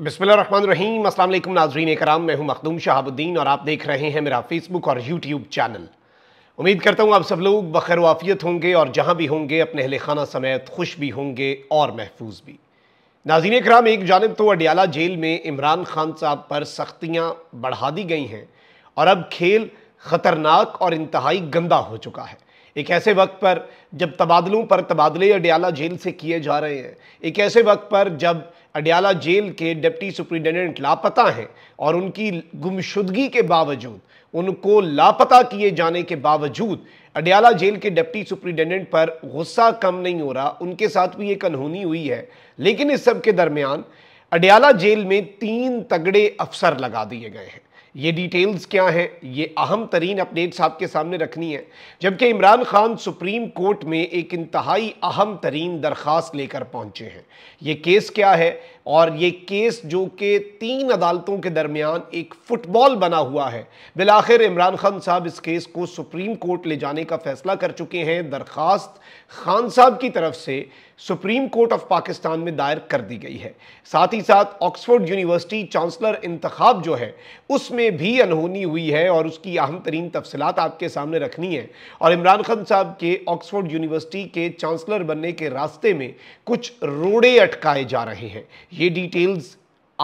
रहीम असल नाजरीन कराम मैं हूं मखदूम शहाबुद्दीन और आप देख रहे हैं मेरा फेसबुक और यूट्यूब चैनल उम्मीद करता हूं आप सब लोग बखर वाफियत होंगे और जहां भी होंगे अपने अहल खाना समेत खुश भी होंगे और महफूज भी नाजीन कराम एक जानब तो अडियाला जेल में इमरान खान साहब पर सख्तियाँ बढ़ा दी गई हैं और अब खेल ख़तरनाक और इंतहाई गंदा हो चुका है एक ऐसे वक्त पर जब तबादलों पर तबादले अडियाला जेल से किए जा रहे हैं एक ऐसे वक्त पर जब अडियाला जेल के डिप्टी सुप्रिंटेंडेंट लापता हैं और उनकी गुमशुदगी के बावजूद उनको लापता किए जाने के बावजूद अडियाला जेल के डिप्टी सुप्रिंटेंडेंट पर गुस्सा कम नहीं हो रहा उनके साथ भी एक अनहोनी हुई है लेकिन इस सब के दरमियान अडियाला जेल में तीन तगड़े अफसर लगा दिए गए हैं ये डिटेल्स क्या हैं ये अहम तरीन अपडेट्स आपके सामने रखनी है जबकि इमरान खान सुप्रीम कोर्ट में एक इंतहाई अहम तरीन दरख्वास्त लेकर पहुंचे हैं ये केस क्या है और ये केस जो कि तीन अदालतों के दरमियान एक फुटबॉल बना हुआ है बिलाखिर इमरान खान साहब इस केस को सुप्रीम कोर्ट ले जाने का फैसला कर चुके हैं दरखास्त खान साहब की तरफ से सुप्रीम कोर्ट ऑफ पाकिस्तान में दायर कर दी गई है साथ ही साथ ऑक्सफोर्ड यूनिवर्सिटी चांसलर इंतखब जो है उसमें भी अनहोनी हुई है और उसकी अहम तरीन तफसलत आपके सामने रखनी है और इमरान खान साहब के ऑक्सफोर्ड यूनिवर्सिटी के चांसलर बनने के रास्ते में कुछ रोड़े अटकाए जा रहे हैं ये डिटेल्स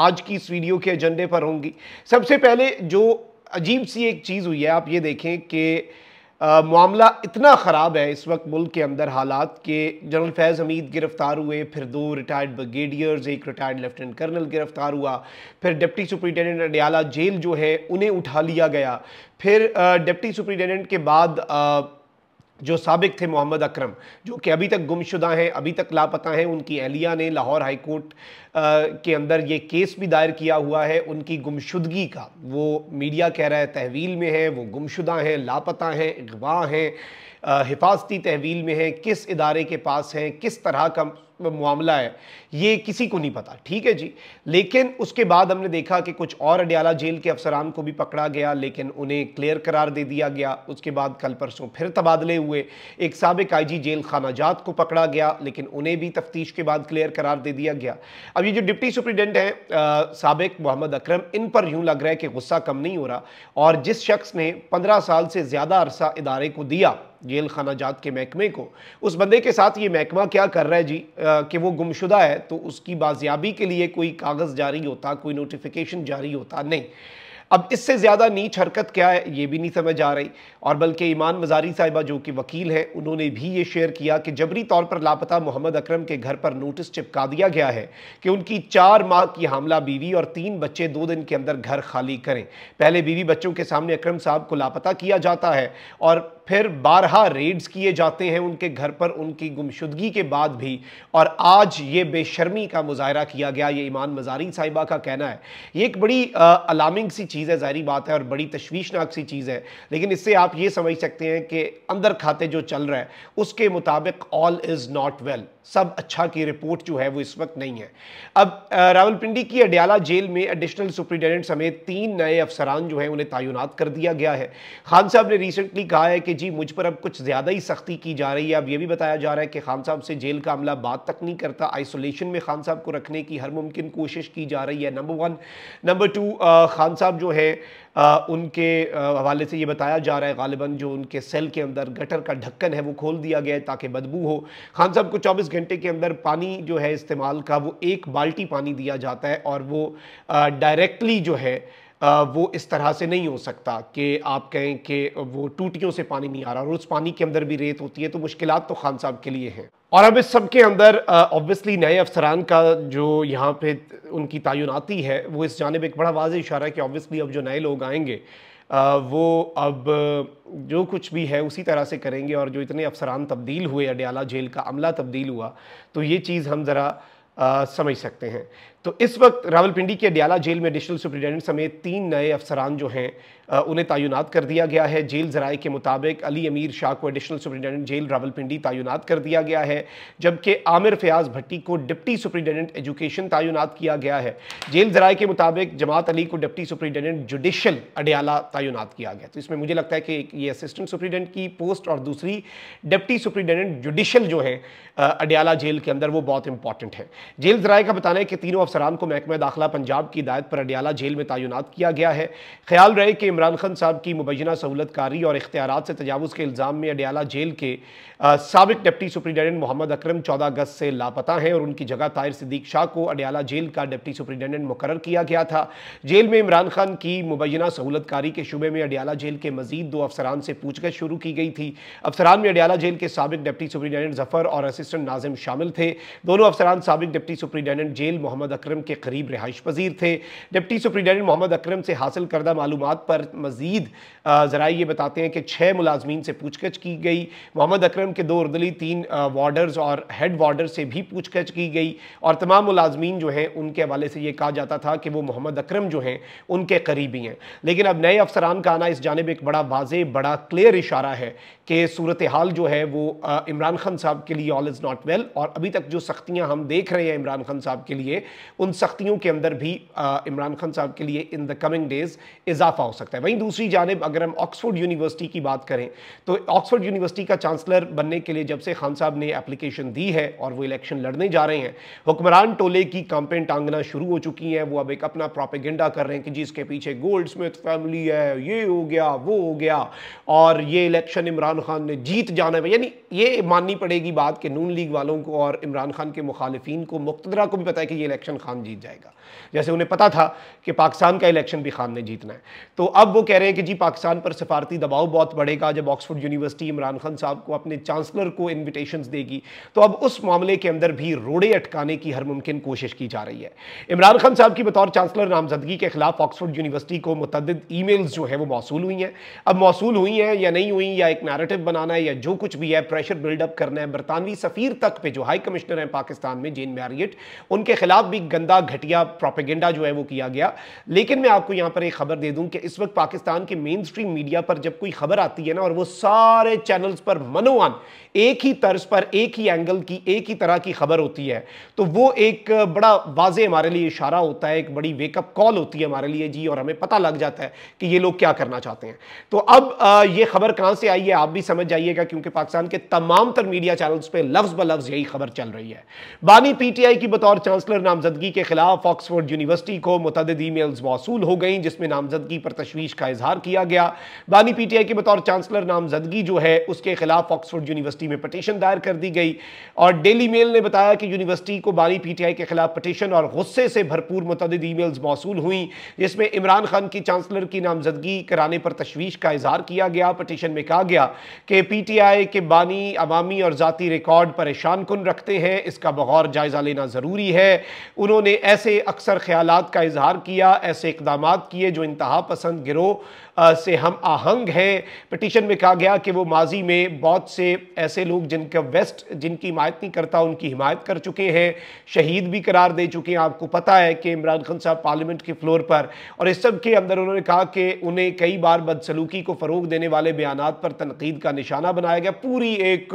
आज की इस वीडियो के एजेंडे पर होंगी सबसे पहले जो अजीब सी एक चीज़ हुई है आप ये देखें कि मामला इतना ख़राब है इस वक्त मुल्क के अंदर हालात के जनरल फैज़ हमीद गिरफ़्तार हुए फिर दो रिटायर्ड ब्रिगेडियर्स एक रिटायर्ड लेफ्टिनेंट कर्नल गिरफ़्तार हुआ फिर डिप्टी सुप्रिटेंडेंट अडयाला जेल जो है उन्हें उठा लिया गया फिर डिप्टी सुप्रिटेंडेंट के बाद आ, जो सबक थे मोहम्मद अकरम जो कि अभी तक गुमशुदा हैं अभी तक लापता हैं उनकी एहलिया ने लाहौर हाईकोर्ट के अंदर ये केस भी दायर किया हुआ है उनकी गुमशुदगी का वो मीडिया कह रहा है तहवील में है वो गुमशुदा हैं लापता हैं अगवा हैं हिफाजती तहवील में हैं किस इदारे के पास हैं किस तरह का मामला है ये किसी को नहीं पता ठीक है जी लेकिन उसके बाद हमने देखा कि कुछ और अडयाला जेल के अफसरान को भी पकड़ा गया लेकिन उन्हें क्लियर करार दे दिया गया उसके बाद कल परसों फिर तबादले हुए एक सबक आई जी जेल खाना जात को पकड़ा गया लेकिन उन्हें भी तफ्तीश के बाद क्लियर करार दे दिया गया अब ये जो डिप्टी सुप्रिटेंडेंट हैं सबक मोहम्मद अक्रम इन पर यूँ लग रहा है कि गुस्सा कम नहीं हो रहा और जिस शख्स ने पंद्रह साल से ज़्यादा अरसा इदारे को दिया जेल खाना जात के महकमे को उस बंदे के साथ ये महकमा क्या कर रहा है जी आ, कि वो गुमशुदा है तो उसकी बाजियाबी के लिए कोई कागज़ जारी होता कोई नोटिफिकेशन जारी होता नहीं अब इससे ज़्यादा नीच हरकत क्या है ये भी नहीं समझ आ रही और बल्कि ईमान मजारी साहिबा जो कि वकील हैं उन्होंने भी ये शेयर किया कि जबरी तौर पर लापता मोहम्मद अकरम के घर पर नोटिस चिपका दिया गया है कि उनकी चार माह की हमला बीवी और तीन बच्चे दो दिन के अंदर घर खाली करें पहले बीवी बच्चों के सामने अक्रम साहब को लापता किया जाता है और फिर बारहा रेड्स किए जाते हैं उनके घर पर उनकी गुमशुदगी के बाद भी और आज ये बेशर्मी का मुजाहरा किया गया ये ईमान मजारी साहिबा का कहना है ये एक बड़ी अलार्मिंग सी चीज़ है ज़ाहरी बात है और बड़ी तशवीशनाक सी चीज़ है लेकिन इससे आप ये समझ सकते हैं कि अंदर खाते जो चल रहा है उसके मुताबिक ऑल इज़ नॉट वेल सब अच्छा की रिपोर्ट जो है वो इस वक्त नहीं है अब रावलपिंडी की अडियाला जेल में एडिशनल सुप्रिंटेंडेंट समेत तीन नए अफसरान जो हैं उन्हें तैनात कर दिया गया है खान साहब ने रिसेंटली कहा है कि कि जी मुझ पर अब कुछ ज़्यादा ही सख्ती की जा रही है अब ये भी बताया जा रहा है कि खान साहब से जेल का अमला बात तक नहीं करता आइसोलेशन में खान साहब को रखने की हर मुमकिन कोशिश की जा रही है number one number two Khan Sahab जो है आ, उनके हवाले से ये बताया जा रहा है गालिबा जो उनके सेल के अंदर गटर का ढक्कन है वो खोल दिया गया है ताकि बदबू हो खान साहब को 24 घंटे के अंदर पानी जो है इस्तेमाल का वो एक बाल्टी पानी दिया जाता है और वो डायरेक्टली जो है वो इस तरह से नहीं हो सकता कि आप कहें कि वो टूटियों से पानी नहीं आ रहा और उस पानी के अंदर भी रेत होती है तो मुश्किल तो खान साहब के लिए हैं और अब इस सब के अंदर ऑब्वियसली नए अफसरान का जो यहाँ पे उनकी तयनती है वो इस जानब एक बड़ा वाज इशारा है कि ऑब्वियसली अब जो नए लोग आएंगे आ, वो अब जो कुछ भी है उसी तरह से करेंगे और जो इतने अफसरान तब्दील हुए अडयाला जेल का अमला तब्दील हुआ तो ये चीज़ हम ज़रा समझ सकते हैं तो इस वक्त रावलपिंडी के अडियाला जेल में एडिशनल सुप्रिटेंडेंट समेत तीन नए अफसरान जो हैं उन्हें तयनत कर दिया गया है जेल जराए के मुताबिक अली अमीर शाह को एडिशनल सुप्रिटेंडेंट जेल रावलपिंडी तयनत कर दिया गया है जबकि आमिर फयाज भट्टी को डिप्टी सुप्रिटेंडेंट एजुकेशन तयनत किया गया है जेल जराए के मुताबिक जमात अली को डिप्टी सुप्रिटेंडेंट जुडिशल अडियाला तयनत किया गया तो इसमें मुझे लगता है कि एक ये असिस्टेंट सुप्रिटेंडेंट की पोस्ट और दूसरी डिप्टी सुप्रिटेंडेंट जुडिशल जो है अडियाला जेल के अंदर वो बहुत इंपॉर्टेंट है जेल जराए का बताना है कि तीनों अफसरान को महकमा दाखिला पंजाब की हिदायत पर अडियाला जेल में तैनात किया गया है ख्याल रहे कि इमरान खान साहब की मुबैना सहूलतकारी और इख्तियार से तजावज़ के इल्ज़ाम में अडियाला जेल के सबक डिप्टी सुप्रिटेंडेंट मोहम्मद अक्रम चौदह अगस्त से लापता हैं और उनकी जगह ताहिर सिद्दीक शाह को अडियाला जेल का डिप्टी सुप्रिटेंडेंट मुकर किया गया था जेल में इमरान खान की मुबैना सहूलतकारी के शुबे में अडियाला जेल के मजीद दो अफसरान से पूछगछ शुरू की गई थी अफसरान में अडियाला जेल के सबक डिप्टी सुप्रिटेंडेंट जफर और असिस्टेंट नाजिम शामिल थे दोनों अफसरान सबक डिप्टी सुप्रिटेंडेंट जेल मोहम्मद अक्रम के करीब रिहाइश पजीर थे डिप्टी सुप्रिटेंडेंट मोहम्मद अक्रम से हासिल करदा मालूम पर मजीद ज़रा ये बताते हैं कि छः मुलाजमीन से पूछगछ की गई मोहम्मद अक्रम के दो उर्दली तीन वार्डर्स और हेड वार्डर से भी पूछगछ की गई और तमाम मुलाजमीन जो हैं उनके हवाले से ये कहा जाता था कि वो मोहम्मद अक्रम जो हैं उनके करीबी हैं लेकिन अब नए अफसरान का आना इस जानब एक बड़ा वाज बड़ा क्लियर इशारा है कि सूरत हाल जो है वो इमरान खान साहब के लिए ऑल इज़ नॉट वेल और अभी तक जो सख्तियाँ हम देख रहे हैं इमरान खान साहब के लिए उन सख्तियों के अंदर भी इमरान खान साहब के लिए इन द कमिंग डेज इजाफा हो सकता है वहीं दूसरी जानब अगर हम ऑक्सफोर्ड यूनिवर्सिटी की बात करें तो ऑक्सफोर्ड यूनिवर्सिटी का चांसलर बनने के लिए जब से खान साहब ने एप्लीकेशन दी है और वो इलेक्शन लड़ने जा रहे हैं हुक्मरान टोले की कंपेन टांगना शुरू हो चुकी हैं वो अब एक अपना प्रोपेगेंडा कर रहे हैं कि जिसके पीछे गोल्ड स्मिथ फैमिली है ये हो गया वो हो गया और ये इलेक्शन इमरान खान ने जीत जाना है यानी ये माननी पड़ेगी बात कि नून लीग वालों को और इमरान खान के मुखालफी को मुख्तरा को भी पता है कि ये इलेक्शन खान जीत जाएगा जैसे उन्हें पता था कि पाकिस्तान का इलेक्शन भी खान ने जीतना है तो अब वो कह रहे हैं कि जी पाकिस्तान पर सफारती दबाव बहुत बढ़ेगा जब ऑक्सफोर्ड यूनिवर्सिटी इमरान खान साहब को अपने चांसलर को इन्विटेशन देगी तो अब उस मामले के अंदर भी रोड़े अटकाने की हर मुमकिन कोशिश की जा रही है इमरान खान साहब की बतौर चांसलर नामजदगी के खिलाफ ऑक्सफोर्ड यूनिवर्सिटी को मतद ई मेल्स जो है वो मौसू हुई हैं अब मौसू हुई हैं या नहीं हुई या एक नैरेटिव बनाना है या जो कुछ भी है प्रेशर बिल्डअप करना है बरतानवी सफीर तक पे जो हाई कमिश्नर हैं पाकिस्तान में जेन मैरियट उनके खिलाफ भी गंदा घटिया प्रोपेगेंडा जो है वो किया गया लेकिन मैं आपको यहां पर एक खबर दे दूं कि इस वक्त पाकिस्तान के मेन स्ट्रीम मीडिया पर जब कोई खबर आती है ना और वो सारे चैनल्स पर मनोवान एक ही तर्ज पर एक ही एंगल की एक ही तरह की खबर होती है तो वो एक बड़ा वाजे हमारे लिए इशारा होता है एक बड़ी वेकअप कॉल होती है हमारे लिए जी और हमें पता लग जाता है कि ये लोग क्या करना चाहते हैं तो अब ये खबर कहां से आई है आप भी समझ जाइएगा क्योंकि पाकिस्तान के तमाम तर मीडिया चैनल्स पर लफ्ज़ ब लफ्ज़ यही खबर चल रही है बानी पीटीआई की बतौर चांसलर नामजदगी नामजदगी के खिलाफ ऑक्सफोर्ड यूनिवर्सिटी को मतद ई मेल्स मौसू हो गई जिसमें नामजदगी पर तशवीश का इजहार किया गया बानी पी टी आई के बतौर चांसलर नामजदगी जो है उसके खिलाफ ऑक्सफोर्ड यूनिवर्सिटी में पटिशन दायर कर दी गई और डेली मेल ने बताया कि यूनिवर्सिटी को बानी पी टी आई के खिलाफ पटिशन और गुस्से से भरपूर मतद ई मेल्स मौसू हुई जिसमें इमरान खान की चांसलर की नामजदगी कराने पर तशवीश का इजहार किया गया पटिशन में कहा गया कि पी टी आई के बानी अवामी और जतीी रिकॉर्ड परेशान कन रखते हैं इसका बगौर जायजा लेना ज़रूरी है उन्होंने उन्होंने ऐसे अक्सर ख्याल का इजहार किया ऐसे इकदाम किए जो इंतहा पसंद गिरोह से हम आहंग हैं पटिशन में कहा गया कि वो माजी में बहुत से ऐसे लोग जिनका वेस्ट जिनकी हिमायत नहीं करता उनकी हिमायत कर चुके हैं शहीद भी करार दे चुके हैं आपको पता है कि इमरान खान साहब पार्लियामेंट के फ्लोर पर और इस सब के अंदर उन्होंने कहा कि उन्हें कई बार बदसलूकी को फ़रोग देने वाले बयान पर तनकीद का निशाना बनाया गया पूरी एक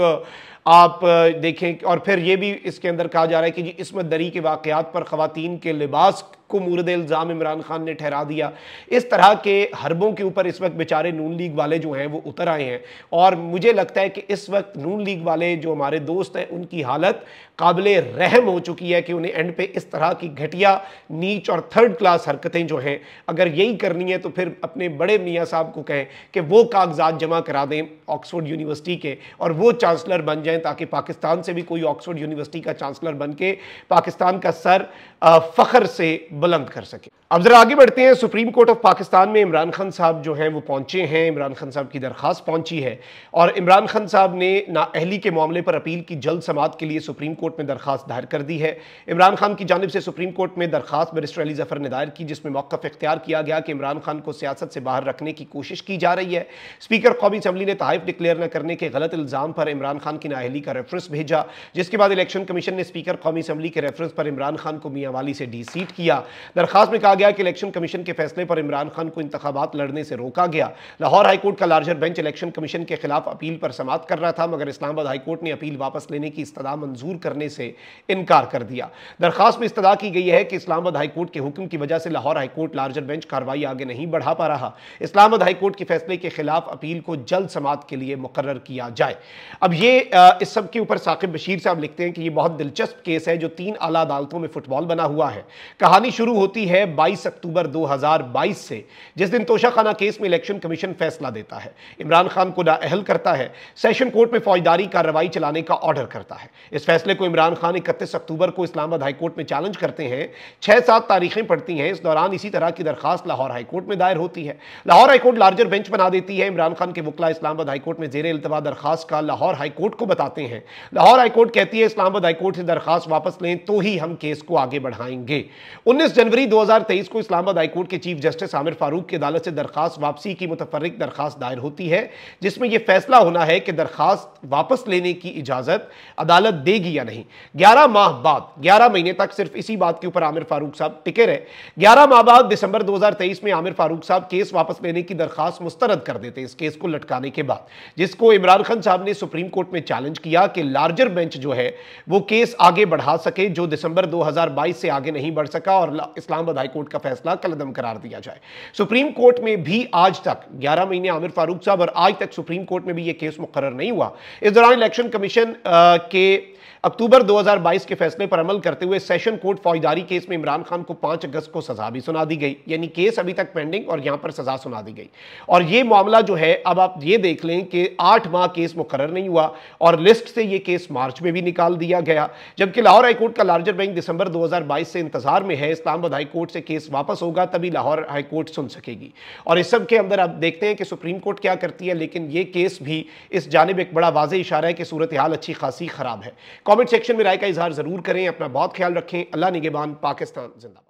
आप देखें और फिर ये भी इसके अंदर कहा जा रहा है कि जी इसमें दरी के वाक़ात पर ख़वान के लिबास को मूरद इल्ज़ाम इमरान खान ने ठहरा दिया इस तरह के हरबों के ऊपर इस वक्त बेचारे नून लीग वाले जो हैं वो उतर आए हैं और मुझे लगता है कि इस वक्त नून लीग वाले जो हमारे दोस्त हैं उनकी हालत काबिल रहम हो चुकी है कि उन्हें एंड पे इस तरह की घटिया नीच और थर्ड क्लास हरकतें जो हैं अगर यही करनी है तो फिर अपने बड़े मियाँ साहब को कहें कि वो कागजात जमा करा दें ऑक्सफोर्ड यूनिवर्सिटी के और वो चांसलर बन जाएं ताकि पाकिस्तान से भी कोई ऑक्सफोर्ड यूनिवर्सिटी का चांसलर बन के पाकिस्तान का सर फ़ख्र से बुलंद कर सके अब जरा आगे बढ़ते हैं सुप्रीम कोर्ट ऑफ पाकिस्तान में इमरान खान साहब जो हैं वो पहुंचे हैं इमरान खान साहब की दरख्वास्त पहुंची है और इमरान खान साहब ने नाअहली के मामले पर अपील की जल्द समात के लिए सुप्रीम कोर्ट में दरख्वास्त दायर कर दी है इमरान खान की जानब से सुप्रीम कोर्ट में दरख्वास्त बरिस्टर अली जफर ने दायर की जिसमें मौक़ इख्तियार किया गया कि इमरान खान को सियासत से बाहर रखने की कोशिश की जा रही है स्पीकर कौमी असम्बली ने तहफ डिक्लेयर न करने के गलत इल्ज़ाम पर इमरान खान की नाअहली का रेफरेंस भेजा जिसके बाद इलेक्शन कमीशन ने स्पीकर कौमी असम्बली के रेफरेंस पर इमरान खान को मियाँ वाली से डी सीट किया दरख्वास्त में कहा गया कि इलेक्शन कमीशन के फैसले पर इमरान खान को इंतबात लड़ने से रोका गया लाहौर हाईकोर्ट का लार्जर बेंच इलेक्शन कमीशन के खिलाफ अपील पर समाप्त कर रहा था मगर इस्लामाबाद हाईकोर्ट ने अपील वापस लेने की इस्तः मंजूर करने से इनकार कर दिया दरखास्त में इस्तः की गई है कि इस्लामाबाद हाईकोर्ट के हुक्म की वजह से लाहौर हाईकोर्ट लार्जर बेंच कार्रवाई आगे नहीं बढ़ा पा रहा इस्लामाबाद हाईकोर्ट के फैसले के खिलाफ अपील को जल्द समाप्त के लिए मुकर किया जाए अब ये इस सब के ऊपर साकिब बशीर साहब लिखते हैं कि ये बहुत दिलचस्प केस है जो तीन आला अदालतों में फुटबॉल बना हुआ है कहानी शुरू होती है 22 अक्टूबर 2022 से जिस दिन तोशाखाना केस में इलेक्शन कमीशन फैसला देता है इमरान खान को नाअहल करता है सेशन कोर्ट में फौजदारी कार्रवाई चलाने का ऑर्डर करता है इस फैसले को इमरान खान इकतीस अक्टूबर को इस्लामाबाद हाईकोर्ट में चैलेंज करते हैं छह सात तारीखें पड़ती हैं इस दौरान इसी तरह की दरखास्त लाहौर हाईकोर्ट में दायर होती है लाहौर हाईकोर्ट लार्जर बेंच बना देती है इमरान खान के वकला इस्लामाबाद हाईकोर्ट में जेर अल्तवा दरखास्त का लाहौर हाईकोर्ट को बताते हैं लाहौर हाईकोर्ट कहती है इस्लामाबाद हाईकोर्ट से दरखास्त वापस लें तो ही हम केस को आगे बढ़ाएंगे 19 जनवरी तेईस को इस्लामाबाद हाईकोर्ट के चीफ जस्टिस आमिर फारूक की अदालत से दरखास्त वापसी की मुतफरक दरखास्त दायर होती है जिसमें यह फैसला होना है कि दरखास्त वापस लेने की इजाज़त अदालत देगी या नहीं ग्यारह माह बाद ग्यारह महीने तक सिर्फ इसी बात के ऊपर आमिर फारूक साहब टिके रहे ग्यारह माह बाद दिसंबर दो हज़ार तेईस में आमिर फारूक साहब केस वापस लेने की दरखास्त मुस्तरद कर देते इस केस को लटकाने के बाद जिसको इमरान खान साहब ने सुप्रीम कोर्ट में चैलेंज किया कि लार्जर बेंच जो है वो केस आगे बढ़ा सके जो दिसंबर 2022 से आगे नहीं बढ़ सका और इस्लामाबाद हाईकोर्ट कोर्ट का फैसला कलदम करार दिया जाए सुप्रीम कोर्ट में भी आज तक 11 महीने आमिर फारूक साहब और आज तक सुप्रीम कोर्ट में भी यह केस मुकर नहीं हुआ इस दौरान इलेक्शन कमीशन के अक्टूबर 2022 के फैसले पर अमल करते हुए सेशन कोर्ट फौजदारी केस में इमरान खान को पांच अगस्त को सजा भी सुना दी गई यानी केस अभी तक पेंडिंग और यहां पर सजा सुना दी गई और यह मामला जो है अब आप ये देख लें कि आठ माह केस मुकर नहीं हुआ और लिस्ट से यह केस मार्च में भी निकाल दिया गया जबकि लाहौर हाईकोर्ट का लार्जर बैंक दिसंबर दो से इंतजार में है इस्लामाबाद हाईकोर्ट से केस वापस होगा तभी लाहौर हाईकोर्ट सुन सकेगी और इस सब के अंदर आप देखते हैं कि सुप्रीम कोर्ट क्या करती है लेकिन ये केस भी इस जानब एक बड़ा वाज इशारा है कि सूरत हाल अच्छी खासी खराब है कमेंट सेक्शन में राय का इजहार जरूर करें अपना बहुत ख्याल रखें अल्लाह निगेबान पाकिस्तान जिंदा